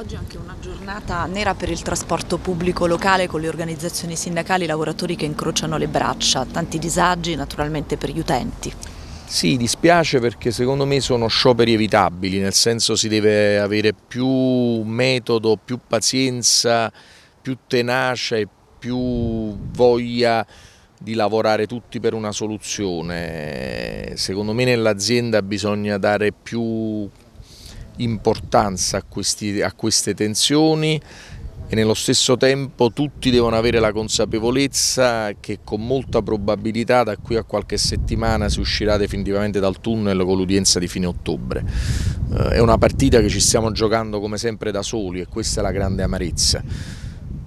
Oggi è anche una giornata nera per il trasporto pubblico locale con le organizzazioni sindacali, i lavoratori che incrociano le braccia, tanti disagi naturalmente per gli utenti. Sì, dispiace perché secondo me sono scioperi evitabili, nel senso si deve avere più metodo, più pazienza, più tenacia e più voglia di lavorare tutti per una soluzione. Secondo me nell'azienda bisogna dare più importanza a, questi, a queste tensioni e nello stesso tempo tutti devono avere la consapevolezza che con molta probabilità da qui a qualche settimana si uscirà definitivamente dal tunnel con l'udienza di fine ottobre. Eh, è una partita che ci stiamo giocando come sempre da soli e questa è la grande amarezza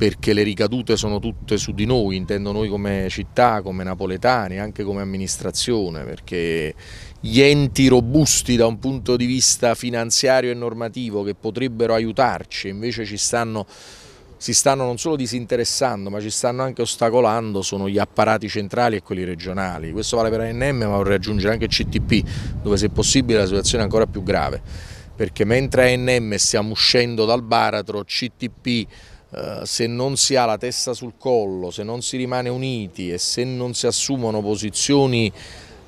perché le ricadute sono tutte su di noi, intendo noi come città, come napoletani, anche come amministrazione, perché gli enti robusti da un punto di vista finanziario e normativo che potrebbero aiutarci, invece ci stanno si stanno non solo disinteressando ma ci stanno anche ostacolando sono gli apparati centrali e quelli regionali. Questo vale per ANM ma vorrei aggiungere anche CTP dove se possibile la situazione è ancora più grave perché mentre ANM stiamo uscendo dal baratro CTP eh, se non si ha la testa sul collo, se non si rimane uniti e se non si assumono posizioni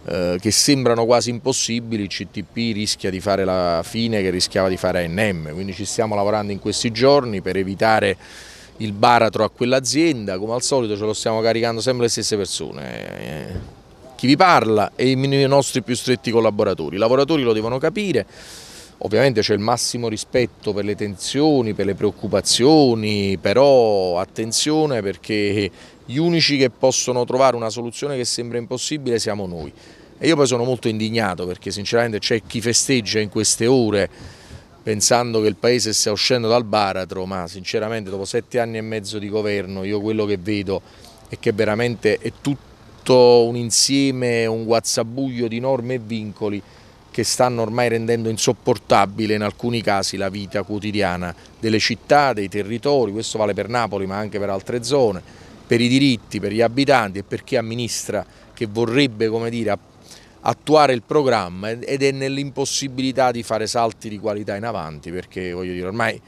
eh, che sembrano quasi impossibili, il CTP rischia di fare la fine che rischiava di fare a NM, quindi ci stiamo lavorando in questi giorni per evitare il baratro a quell'azienda, come al solito ce lo stiamo caricando sempre le stesse persone, eh, chi vi parla e i nostri più stretti collaboratori, i lavoratori lo devono capire, Ovviamente c'è il massimo rispetto per le tensioni, per le preoccupazioni, però attenzione perché gli unici che possono trovare una soluzione che sembra impossibile siamo noi. E io poi sono molto indignato perché sinceramente c'è chi festeggia in queste ore pensando che il paese stia uscendo dal baratro, ma sinceramente dopo sette anni e mezzo di governo io quello che vedo è che veramente è tutto un insieme, un guazzabuglio di norme e vincoli che stanno ormai rendendo insopportabile in alcuni casi la vita quotidiana delle città, dei territori, questo vale per Napoli ma anche per altre zone, per i diritti, per gli abitanti e per chi amministra che vorrebbe come dire, attuare il programma ed è nell'impossibilità di fare salti di qualità in avanti perché voglio dire ormai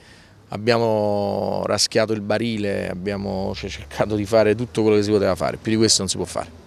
abbiamo raschiato il barile, abbiamo cioè, cercato di fare tutto quello che si poteva fare, più di questo non si può fare.